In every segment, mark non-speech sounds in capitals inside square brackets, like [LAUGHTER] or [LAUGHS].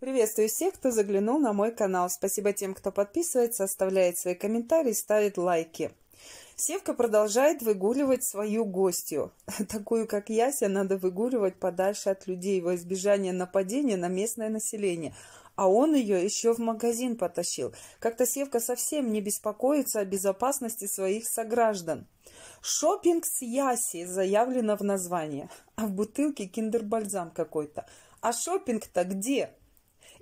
Приветствую всех, кто заглянул на мой канал. Спасибо тем, кто подписывается, оставляет свои комментарии, ставит лайки. Севка продолжает выгуливать свою гостью. [LAUGHS] Такую, как Яся, надо выгуливать подальше от людей во избежание нападения на местное население. А он ее еще в магазин потащил. Как-то Севка совсем не беспокоится о безопасности своих сограждан. Шопинг с Яси заявлено в названии, а в бутылке киндербальзам какой-то. А шопинг-то где?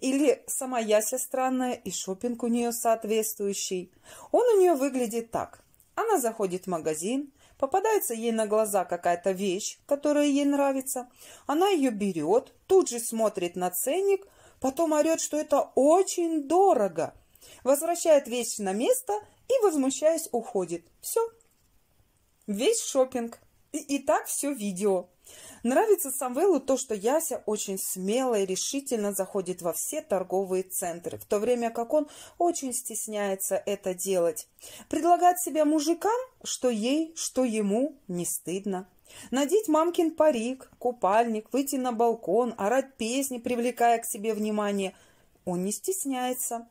Или сама Яся странная и шопинг у нее соответствующий. Он у нее выглядит так. Она заходит в магазин, попадается ей на глаза какая-то вещь, которая ей нравится. Она ее берет, тут же смотрит на ценник, потом орет, что это очень дорого. Возвращает вещь на место и, возмущаясь, уходит. Все. Весь шопинг и, и так все видео. Нравится Самвелу то, что Яся очень смело и решительно заходит во все торговые центры, в то время как он очень стесняется это делать. Предлагать себя мужикам, что ей, что ему, не стыдно. Надеть мамкин парик, купальник, выйти на балкон, орать песни, привлекая к себе внимание. Он не стесняется.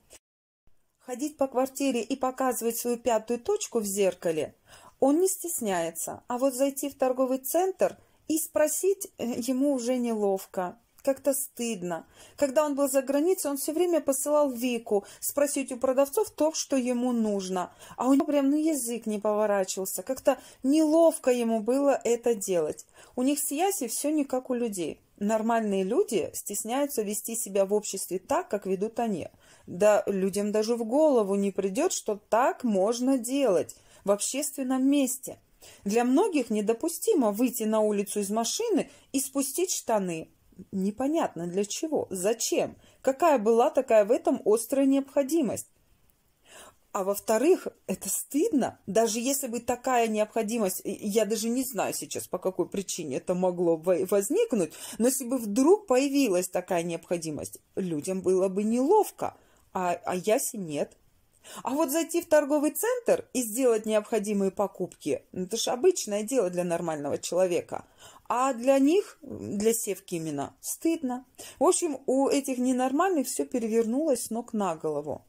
Ходить по квартире и показывать свою пятую точку в зеркале – он не стесняется, а вот зайти в торговый центр и спросить э, ему уже неловко. Как-то стыдно. Когда он был за границей, он все время посылал Вику спросить у продавцов то, что ему нужно. А у него прям ну, язык не поворачивался. Как-то неловко ему было это делать. У них с Яси все не как у людей. Нормальные люди стесняются вести себя в обществе так, как ведут они. Да людям даже в голову не придет, что так можно делать в общественном месте. Для многих недопустимо выйти на улицу из машины и спустить штаны. Непонятно для чего, зачем, какая была такая в этом острая необходимость. А во-вторых, это стыдно, даже если бы такая необходимость, я даже не знаю сейчас, по какой причине это могло возникнуть, но если бы вдруг появилась такая необходимость, людям было бы неловко, а, а Яси нет. А вот зайти в торговый центр и сделать необходимые покупки ну, – это же обычное дело для нормального человека. А для них, для Севки именно, стыдно. В общем, у этих ненормальных все перевернулось с ног на голову.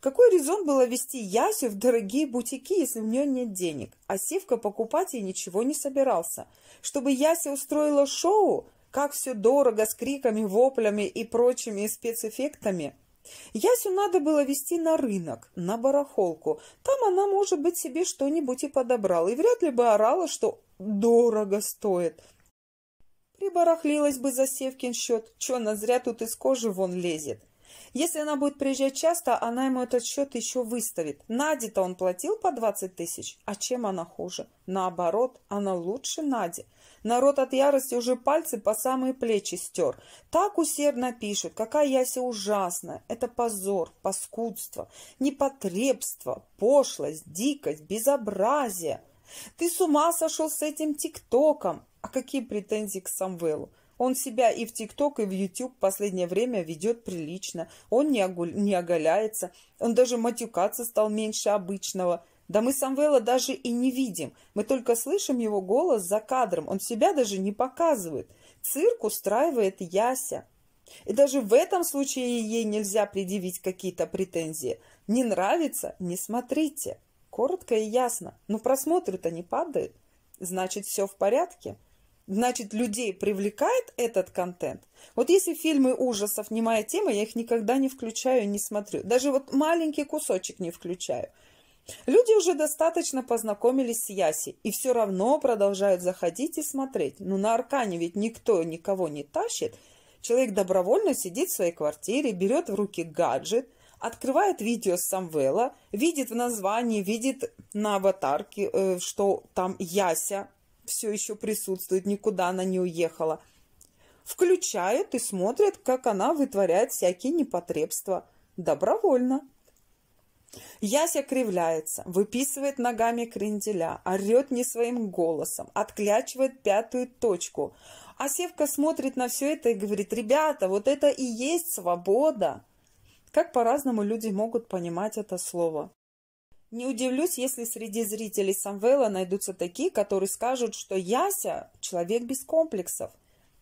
Какой резон было вести Ясю в дорогие бутики, если у нее нет денег? А Севка покупать ей ничего не собирался. Чтобы Яся устроила шоу, как все дорого, с криками, воплями и прочими спецэффектами – Ясю надо было вести на рынок, на барахолку. Там она, может быть, себе что-нибудь и подобрала, и вряд ли бы орала, что «дорого стоит». Прибарахлилась бы за Севкин счет, что она зря тут из кожи вон лезет. Если она будет приезжать часто, она ему этот счет еще выставит. Наде-то он платил по 20 тысяч, а чем она хуже? Наоборот, она лучше Нади. Народ от ярости уже пальцы по самые плечи стер. Так усердно пишут, какая Яся ужасная. Это позор, паскудство, непотребство, пошлость, дикость, безобразие. Ты с ума сошел с этим тиктоком. А какие претензии к Самвелу? Он себя и в ТикТок, и в Ютуб последнее время ведет прилично. Он не, огуль, не оголяется. Он даже матюкаться стал меньше обычного. Да мы Самвела даже и не видим. Мы только слышим его голос за кадром. Он себя даже не показывает. Цирк устраивает Яся. И даже в этом случае ей нельзя предъявить какие-то претензии. Не нравится – не смотрите. Коротко и ясно. Но просмотры-то не падают. Значит, все в порядке значит, людей привлекает этот контент. Вот если фильмы ужасов не моя тема, я их никогда не включаю не смотрю. Даже вот маленький кусочек не включаю. Люди уже достаточно познакомились с Яси и все равно продолжают заходить и смотреть. Но ну, на Аркане ведь никто никого не тащит. Человек добровольно сидит в своей квартире, берет в руки гаджет, открывает видео с Самвела, видит в названии, видит на аватарке, э, что там Яся все еще присутствует, никуда она не уехала. Включают и смотрят, как она вытворяет всякие непотребства. Добровольно. Яся кривляется, выписывает ногами кренделя, орет не своим голосом, отклячивает пятую точку. А Севка смотрит на все это и говорит, ребята, вот это и есть свобода. Как по-разному люди могут понимать это слово. Не удивлюсь, если среди зрителей Самвела найдутся такие, которые скажут, что Яся – человек без комплексов.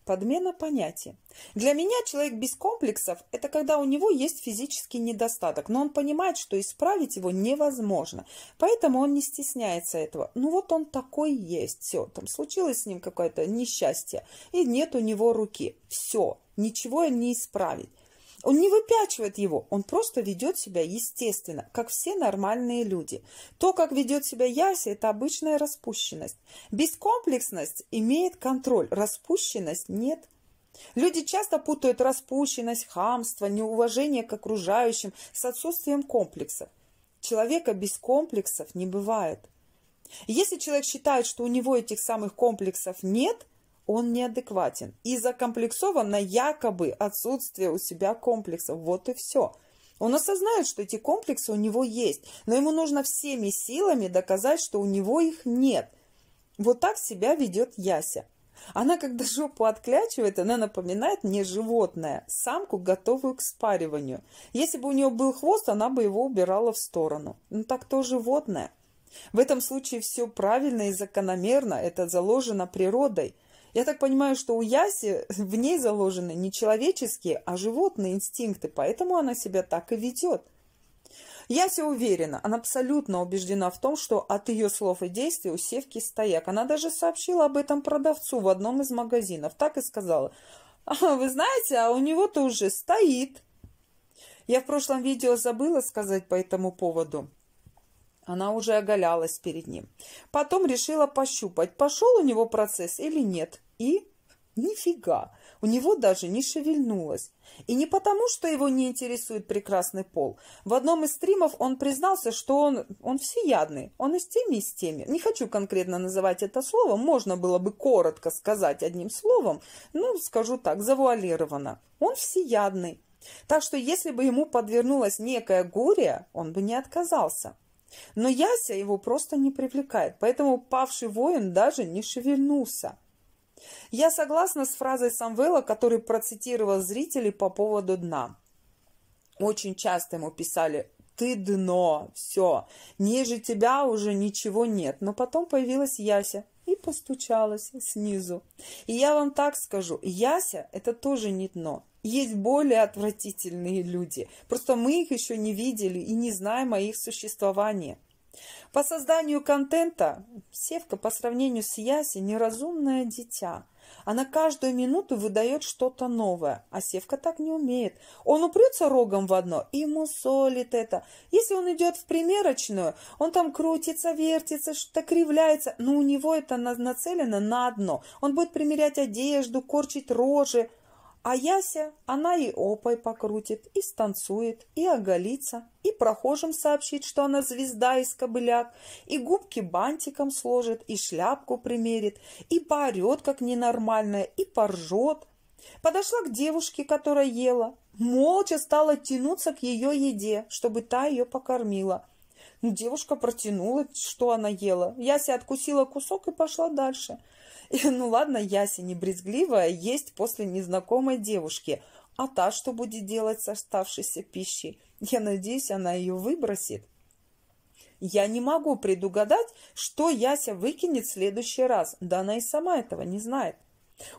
Подмена понятия. Для меня человек без комплексов – это когда у него есть физический недостаток, но он понимает, что исправить его невозможно, поэтому он не стесняется этого. Ну вот он такой есть, все, там случилось с ним какое-то несчастье, и нет у него руки, все, ничего не исправить. Он не выпячивает его, он просто ведет себя естественно, как все нормальные люди. То, как ведет себя Яся, это обычная распущенность. Бескомплексность имеет контроль, распущенность нет. Люди часто путают распущенность, хамство, неуважение к окружающим с отсутствием комплексов. Человека без комплексов не бывает. Если человек считает, что у него этих самых комплексов нет – он неадекватен и закомплексован на якобы отсутствие у себя комплексов. Вот и все. Он осознает, что эти комплексы у него есть, но ему нужно всеми силами доказать, что у него их нет. Вот так себя ведет Яся. Она, когда [LAUGHS] жопу отклячивает, она напоминает мне животное, самку, готовую к спариванию. Если бы у нее был хвост, она бы его убирала в сторону. Но ну, так то животное. В этом случае все правильно и закономерно, это заложено природой – я так понимаю, что у Яси в ней заложены не человеческие, а животные инстинкты, поэтому она себя так и ведет. Яся уверена, она абсолютно убеждена в том, что от ее слов и действий у Севки стояк. Она даже сообщила об этом продавцу в одном из магазинов. Так и сказала. А, вы знаете, а у него-то уже стоит. Я в прошлом видео забыла сказать по этому поводу. Она уже оголялась перед ним. Потом решила пощупать, пошел у него процесс или нет. И нифига, у него даже не шевельнулось. И не потому, что его не интересует прекрасный пол. В одном из стримов он признался, что он, он всеядный. Он и с теми, и с теми. Не хочу конкретно называть это слово. Можно было бы коротко сказать одним словом. Ну, скажу так, завуалировано. Он всеядный. Так что если бы ему подвернулась некая гурия, он бы не отказался. Но Яся его просто не привлекает, поэтому павший воин даже не шевельнулся. Я согласна с фразой Самвела, который процитировал зрителей по поводу дна. Очень часто ему писали «ты дно, все, ниже тебя уже ничего нет». Но потом появилась Яся и постучалась снизу. И я вам так скажу, Яся – это тоже не дно, есть более отвратительные люди. Просто мы их еще не видели и не знаем о их существовании. По созданию контента Севка по сравнению с Яси неразумное дитя. Она каждую минуту выдает что-то новое, а Севка так не умеет. Он упрется рогом в одно и мусолит это. Если он идет в примерочную, он там крутится, вертится, что-то кривляется, но у него это нацелено на одно. Он будет примерять одежду, корчить рожи. А Яся, она и опой покрутит, и станцует, и оголится, и прохожим сообщит, что она звезда из кобылят, и губки бантиком сложит, и шляпку примерит, и поорет, как ненормальная, и поржет. Подошла к девушке, которая ела, молча стала тянуться к ее еде, чтобы та ее покормила. Девушка протянула, что она ела. Яся откусила кусок и пошла дальше – [LAUGHS] Ну ладно, Яся не брезгливая, есть после незнакомой девушки. А та что будет делать с оставшейся пищей? Я надеюсь, она ее выбросит. Я не могу предугадать, что Яся выкинет в следующий раз. Да она и сама этого не знает.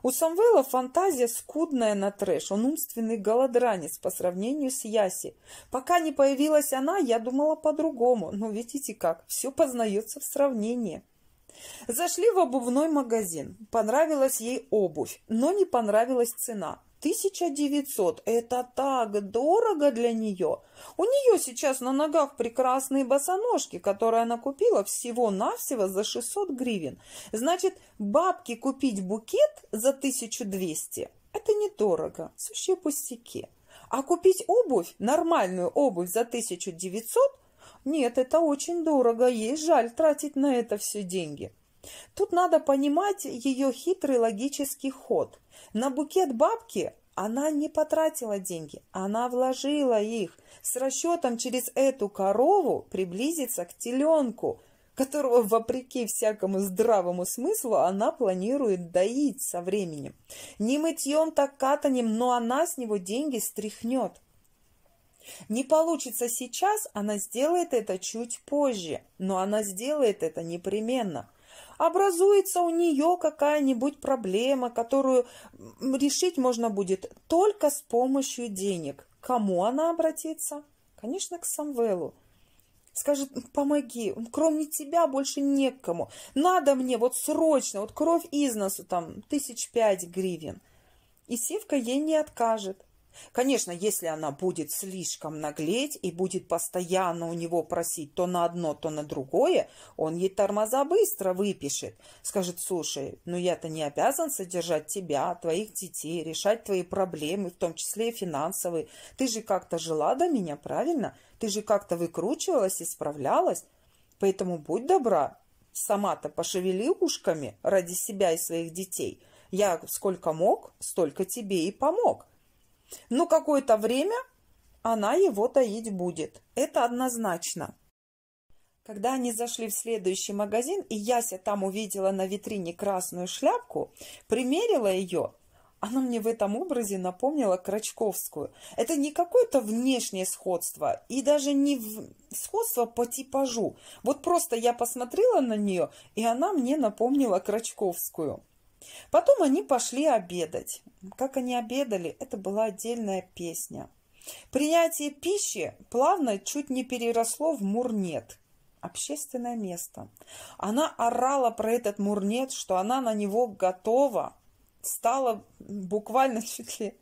У Самвела фантазия скудная на трэш, он умственный голодранец по сравнению с Яси. Пока не появилась она, я думала по-другому, но видите как, все познается в сравнении. Зашли в обувной магазин. Понравилась ей обувь, но не понравилась цена. 1900 – это так дорого для нее. У нее сейчас на ногах прекрасные босоножки, которые она купила всего-навсего за 600 гривен. Значит, бабки купить букет за 1200 – это недорого, сущие пустяки. А купить обувь, нормальную обувь за 1900 нет, это очень дорого, ей жаль тратить на это все деньги. Тут надо понимать ее хитрый логический ход. На букет бабки она не потратила деньги, она вложила их с расчетом через эту корову приблизиться к теленку, которого, вопреки всякому здравому смыслу, она планирует доить со временем. Не мытьем, так катанем, но она с него деньги стряхнет. Не получится сейчас, она сделает это чуть позже, но она сделает это непременно. Образуется у нее какая-нибудь проблема, которую решить можно будет только с помощью денег. Кому она обратится? Конечно, к Самвелу. Скажет, помоги, кроме тебя больше некому. Надо мне вот срочно, вот кровь из носу, там, тысяч пять гривен. И Сивка ей не откажет. Конечно, если она будет слишком наглеть и будет постоянно у него просить то на одно, то на другое, он ей тормоза быстро выпишет. Скажет, слушай, ну я-то не обязан содержать тебя, твоих детей, решать твои проблемы, в том числе и финансовые. Ты же как-то жила до меня, правильно? Ты же как-то выкручивалась и справлялась. Поэтому будь добра, сама-то пошевели ушками ради себя и своих детей. Я сколько мог, столько тебе и помог. Но какое-то время она его таить будет. Это однозначно. Когда они зашли в следующий магазин, и Яся там увидела на витрине красную шляпку, примерила ее, она мне в этом образе напомнила Крачковскую. Это не какое-то внешнее сходство, и даже не в... сходство по типажу. Вот просто я посмотрела на нее, и она мне напомнила Крачковскую. Потом они пошли обедать. Как они обедали, это была отдельная песня. Принятие пищи плавно чуть не переросло в мурнет. Общественное место. Она орала про этот мурнет, что она на него готова. Стала буквально [LAUGHS] чуть ли,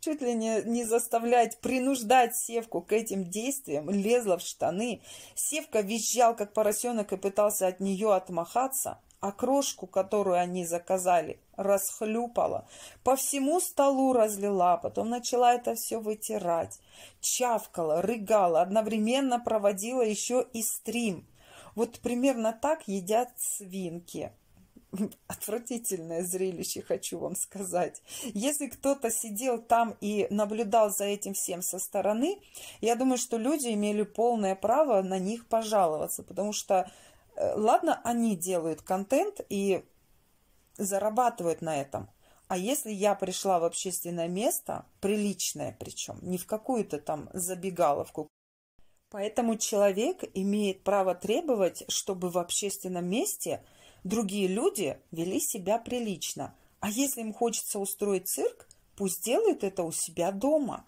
чуть ли не, не заставлять, принуждать Севку к этим действиям, лезла в штаны. Севка визжал, как поросенок, и пытался от нее отмахаться – а крошку, которую они заказали, расхлюпала, по всему столу разлила, потом начала это все вытирать, чавкала, рыгала, одновременно проводила еще и стрим. Вот примерно так едят свинки. [LAUGHS] Отвратительное зрелище, хочу вам сказать. Если кто-то сидел там и наблюдал за этим всем со стороны, я думаю, что люди имели полное право на них пожаловаться, потому что ладно, они делают контент и зарабатывают на этом. А если я пришла в общественное место, приличное причем, не в какую-то там забегаловку, Поэтому человек имеет право требовать, чтобы в общественном месте другие люди вели себя прилично. А если им хочется устроить цирк, пусть делают это у себя дома.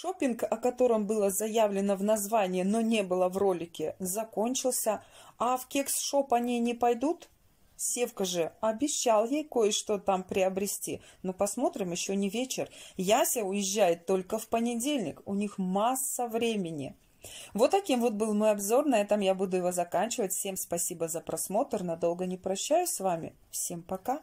Шопинг, о котором было заявлено в названии, но не было в ролике, закончился, а в кекс-шоп они не пойдут? Севка же обещал ей кое-что там приобрести, но посмотрим, еще не вечер. Яся уезжает только в понедельник, у них масса времени. Вот таким вот был мой обзор, на этом я буду его заканчивать. Всем спасибо за просмотр, надолго не прощаюсь с вами. Всем пока!